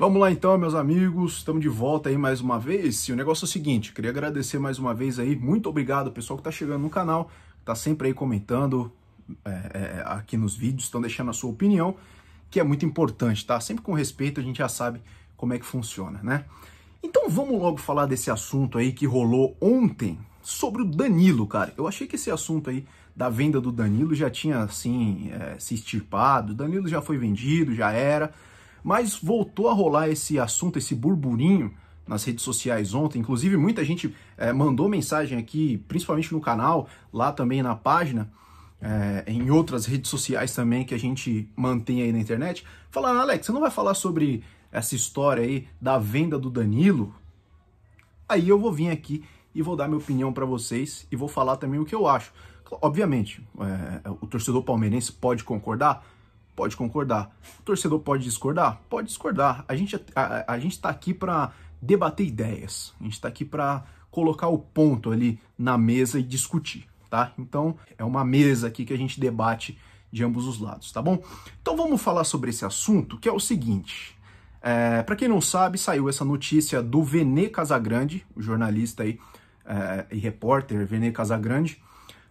Vamos lá então, meus amigos, estamos de volta aí mais uma vez. E o negócio é o seguinte, queria agradecer mais uma vez aí, muito obrigado pessoal que está chegando no canal, está sempre aí comentando é, é, aqui nos vídeos, estão deixando a sua opinião, que é muito importante, tá? Sempre com respeito, a gente já sabe como é que funciona, né? Então vamos logo falar desse assunto aí que rolou ontem sobre o Danilo, cara. Eu achei que esse assunto aí da venda do Danilo já tinha, assim, é, se extirpado, o Danilo já foi vendido, já era... Mas voltou a rolar esse assunto, esse burburinho nas redes sociais ontem. Inclusive, muita gente é, mandou mensagem aqui, principalmente no canal, lá também na página, é, em outras redes sociais também que a gente mantém aí na internet, falando: Alex, você não vai falar sobre essa história aí da venda do Danilo? Aí eu vou vir aqui e vou dar minha opinião para vocês e vou falar também o que eu acho. Obviamente, é, o torcedor palmeirense pode concordar, pode concordar. O torcedor pode discordar? Pode discordar. A gente é, a, a gente está aqui para debater ideias. A gente está aqui para colocar o ponto ali na mesa e discutir, tá? Então é uma mesa aqui que a gente debate de ambos os lados, tá bom? Então vamos falar sobre esse assunto que é o seguinte. É, para quem não sabe, saiu essa notícia do Vene Casagrande, o jornalista aí é, e repórter Vene Casagrande,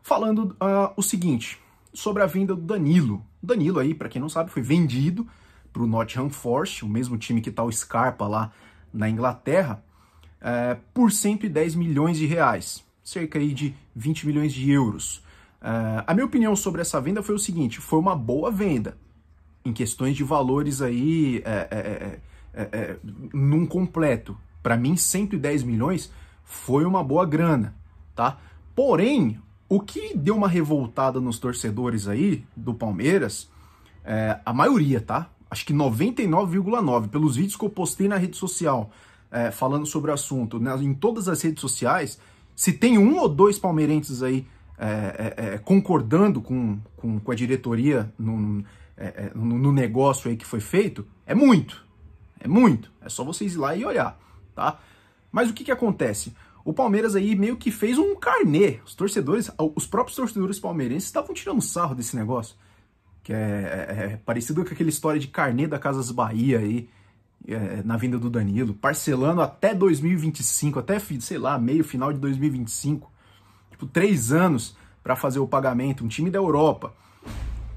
falando uh, o seguinte sobre a venda do Danilo. O Danilo aí, para quem não sabe, foi vendido para o Nottingham Forest, o mesmo time que está o Scarpa lá na Inglaterra, é, por 110 milhões de reais, cerca aí de 20 milhões de euros. É, a minha opinião sobre essa venda foi o seguinte, foi uma boa venda, em questões de valores aí é, é, é, é, é num completo. Para mim, 110 milhões foi uma boa grana, tá? Porém, o que deu uma revoltada nos torcedores aí do Palmeiras, é, a maioria, tá? Acho que 99,9%, pelos vídeos que eu postei na rede social é, falando sobre o assunto, né, em todas as redes sociais, se tem um ou dois palmeirenses aí é, é, é concordando com, com, com, a diretoria no, é, no, no negócio aí que foi feito, é muito, é muito. É só vocês ir lá e olhar, tá? Mas o que, que acontece? o Palmeiras aí meio que fez um carnê. Os torcedores, os próprios torcedores palmeirenses estavam tirando sarro desse negócio. Que é, é, é parecido com aquela história de carnê da Casas Bahia aí, é, na vinda do Danilo, parcelando até 2025, até, sei lá, meio final de 2025. Tipo, três anos para fazer o pagamento, um time da Europa.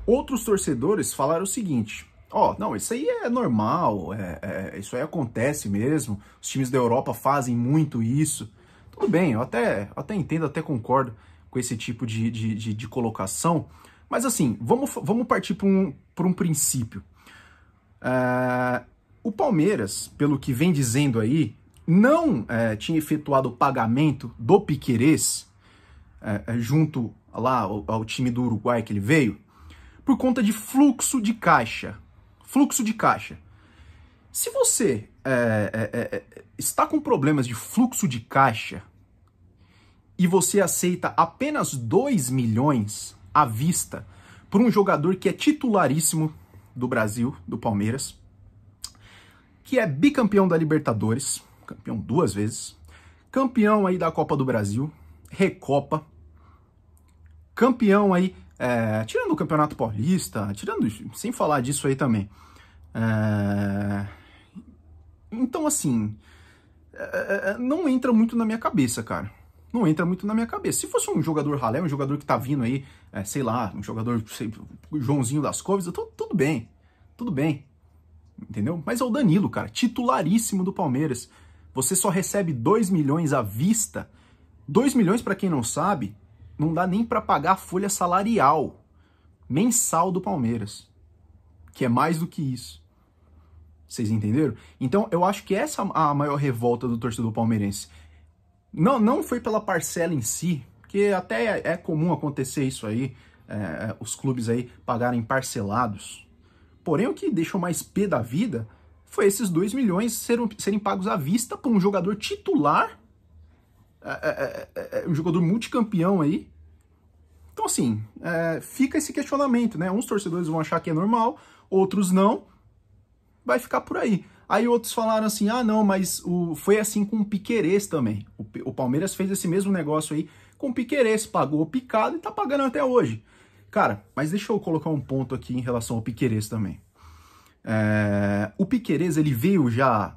Outros torcedores falaram o seguinte: ó, oh, não, isso aí é normal, é, é, isso aí acontece mesmo, os times da Europa fazem muito isso. Tudo bem, eu até, até entendo, até concordo com esse tipo de, de, de, de colocação, mas assim, vamos, vamos partir para um, um princípio. É, o Palmeiras, pelo que vem dizendo aí, não é, tinha efetuado o pagamento do Piquerez é, junto lá ao, ao time do Uruguai que ele veio, por conta de fluxo de caixa. Fluxo de caixa. Se você é, é, é, está com problemas de fluxo de caixa, e você aceita apenas 2 milhões à vista por um jogador que é titularíssimo do Brasil, do Palmeiras, que é bicampeão da Libertadores, campeão duas vezes, campeão aí da Copa do Brasil, Recopa, campeão aí, é, tirando o Campeonato Paulista, tirando, sem falar disso aí também. É, então, assim, é, é não entra muito na minha cabeça, cara não entra muito na minha cabeça. Se fosse um jogador ralé, um jogador que tá vindo aí, é, sei lá, um jogador, sei, Joãozinho das Covas, tudo, tudo bem, tudo bem, entendeu? Mas é o Danilo, cara, titularíssimo do Palmeiras. Você só recebe 2 milhões à vista. 2 milhões, para quem não sabe, não dá nem para pagar a folha salarial mensal do Palmeiras, que é mais do que isso. Vocês entenderam? Então, eu acho que essa é a maior revolta do torcedor palmeirense. Não, não foi pela parcela em si, que até é, é comum acontecer isso aí, é, é, os clubes aí pagarem parcelados. Porém, o que deixou mais pé da vida foi esses 2 milhões serem, serem pagos à vista por um jogador titular, é, é, é um jogador multicampeão aí. Então, assim, fica esse questionamento, né? Uns torcedores vão achar que é normal, outros não. Vai ficar por aí. Aí outros falaram assim: ah, não, mas o, foi assim com o Piquerez também. O, o Palmeiras fez esse mesmo negócio aí com o Piquerez, pagou o picado e tá pagando até hoje. Cara, mas deixa eu colocar um ponto aqui em relação ao Piquerez também. É, o Piquerez, ele veio já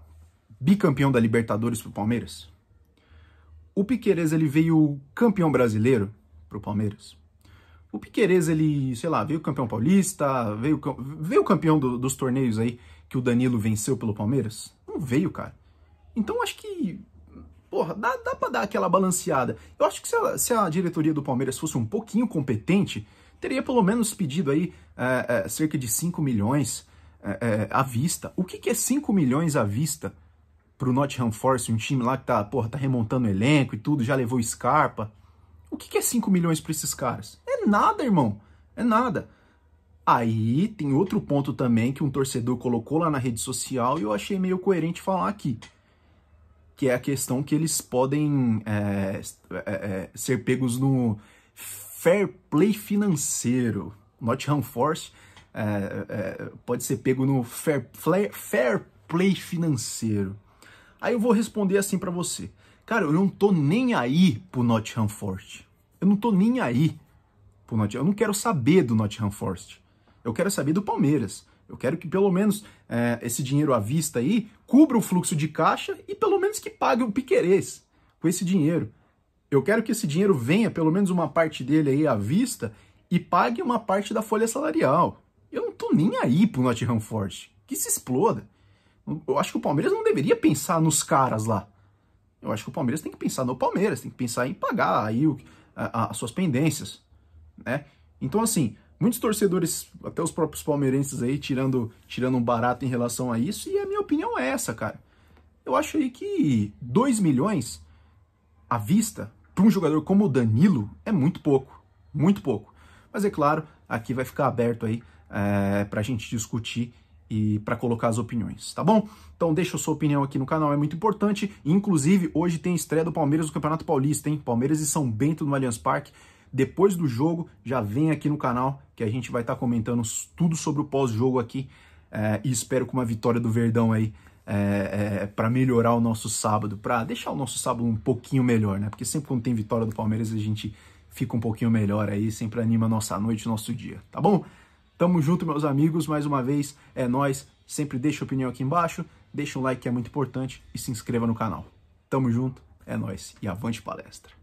bicampeão da Libertadores pro Palmeiras? O Piquerez, ele veio campeão brasileiro pro Palmeiras? O Piquerez, ele, sei lá, veio campeão paulista, veio, veio campeão do, dos torneios aí que o Danilo venceu pelo Palmeiras? Não veio, cara. Então acho que, porra, dá, dá pra dar aquela balanceada. Eu acho que se a, se a diretoria do Palmeiras fosse um pouquinho competente, teria pelo menos pedido aí é, é, cerca de 5 milhões é, é, à vista. O que, que é 5 milhões à vista pro Nottingham Force, um time lá que tá, porra, tá remontando o elenco e tudo, já levou Scarpa? O que, que é 5 milhões pra esses caras? É nada, irmão. É nada. Aí tem outro ponto também que um torcedor colocou lá na rede social e eu achei meio coerente falar aqui. Que é a questão que eles podem é, é, é ser pegos no fair play financeiro. Nottingham Force é, é, pode ser pego no fair play, fair play financeiro. Aí eu vou responder assim para você. Cara, eu não tô nem aí pro Nottingham Force. Eu não tô nem aí pro Eu não quero saber do Nottingham Forest. Eu quero saber do Palmeiras. Eu quero que pelo menos é, esse dinheiro à vista aí cubra o fluxo de caixa e pelo menos que pague o Piquerez com esse dinheiro. Eu quero que esse dinheiro venha, pelo menos uma parte dele aí à vista, e pague uma parte da folha salarial. Eu não tô nem aí pro Nottingham Forest. Que se exploda. Eu acho que o Palmeiras não deveria pensar nos caras lá. Eu acho que o Palmeiras tem que pensar no Palmeiras, tem que pensar em pagar aí o, a, a, as suas pendências né? Então, assim, muitos torcedores, até os próprios palmeirenses aí, tirando, tirando um barato em relação a isso, e a minha opinião é essa, cara. Eu acho aí que 2 milhões à vista para um jogador como o Danilo é muito pouco, muito pouco. Mas é claro, aqui vai ficar aberto aí é, eh, para a gente discutir e para colocar as opiniões, tá bom? Então deixa a sua opinião aqui no canal, é muito importante. Inclusive, hoje tem estreia do Palmeiras no Campeonato Paulista, hein? Palmeiras e São Bento no Allianz Parque depois do jogo, já vem aqui no canal que a gente vai estar tá comentando tudo sobre o pós-jogo aqui é, e espero que uma vitória do Verdão aí é, é, para melhorar o nosso sábado, para deixar o nosso sábado um pouquinho melhor, né? Porque sempre quando tem vitória do Palmeiras a gente fica um pouquinho melhor aí, sempre anima a nossa noite, nosso dia, tá bom? Tamo junto, meus amigos, mais uma vez, é nós. Sempre deixa opinião aqui embaixo, deixa um like que é muito importante e se inscreva no canal. Tamo junto, é nós e avante palestra.